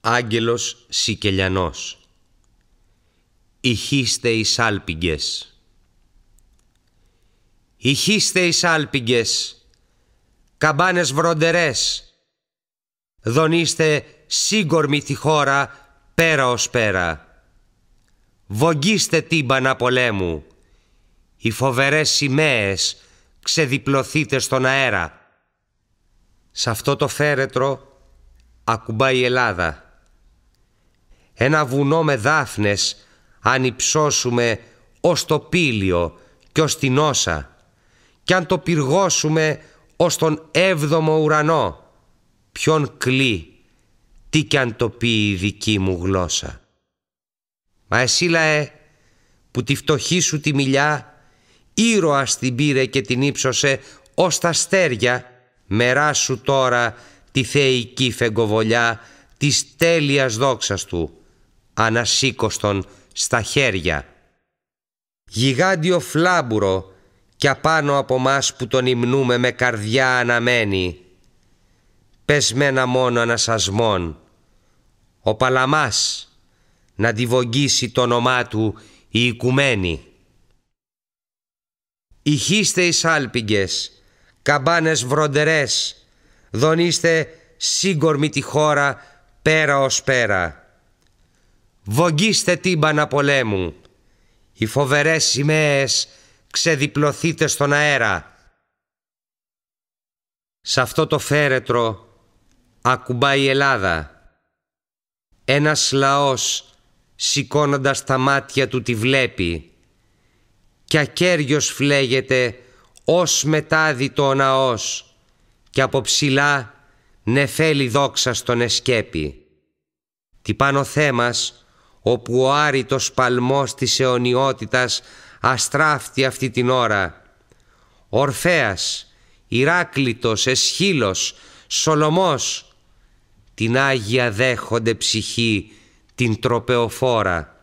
Άγγελος Σικελιανός ηχίστε οι σάλπιγγες ηχίστε οι σάλπιγγες Καμπάνες βροντερές Δονείστε σύγκορμη τη χώρα πέρα ως πέρα Βογγίστε τύμπανα πολέμου Οι φοβερές σημαίες ξεδιπλωθείτε στον αέρα Σ' αυτό το φέρετρο ακουμπάει η Ελλάδα ένα βουνό με δάφνες αν υψώσουμε ως το πύλιο και ως την όσα κι αν το πυργώσουμε ως τον έβδομο ουρανό ποιον κλεί τι κι αν το πει η δική μου γλώσσα. Μα εσύ λαέ που τη φτωχή σου τη μιλιά ήρωας την πήρε και την ύψωσε ως τα στέρια μερά σου τώρα τη θεϊκή φεγκοβολιά της τέλειας δόξας του ανασήκωστον στα χέρια. Γιγάντιο φλάμπουρο κι απάνω από μας που τον υμνούμε με καρδιά αναμένη. Πεσμένα μόνο ανασασμών. Ο Παλαμάς να τη το όνομά του η οικουμένη. Ηχείστε οι σάλπιγγες, καμπάνες βροντερές, δονείστε σύγκορμη τη χώρα πέρα ως πέρα. Βογγίστε τύμπανα πολέμου. Οι φοβερές σημαίες ξεδιπλωθείτε στον αέρα. Σ' αυτό το φέρετρο ακουμπάει η Ελλάδα. Ένας λαός σηκώνοντας τα μάτια του τη βλέπει και ακέριος φλέγεται ως μετάδιτο ο ναός και από ψηλά νεφέλη δόξα στον εσκέπη. Τι πάνω θέμας όπου ο άρητος παλμός της αιωνιότητας αστράφτει αυτή την ώρα. Ορφέας, Ηράκλητος, Εσχύλος, Σολομός, την Άγια δέχονται ψυχή, την τροπεοφόρα.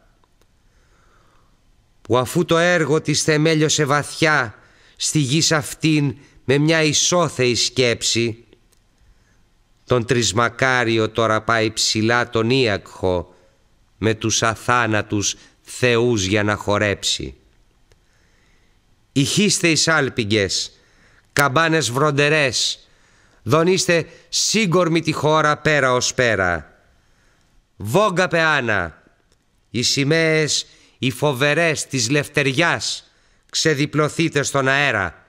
Που αφού το έργο της θεμέλιωσε βαθιά στη γης αυτήν με μια ισόθεη σκέψη, τον τρισμακάριο τώρα πάει ψηλά τον Ιακχο, με τους αθάνατους θεούς για να χορέψει. Ηχήστε οι σάλπιγγες, καμπάνες βροντερές, δονείστε σύγκορμη τη χώρα πέρα ως πέρα. Βόγκα πεάνα, οι σημαίες οι φοβερές της λευτεριάς ξεδιπλωθείτε στον αέρα.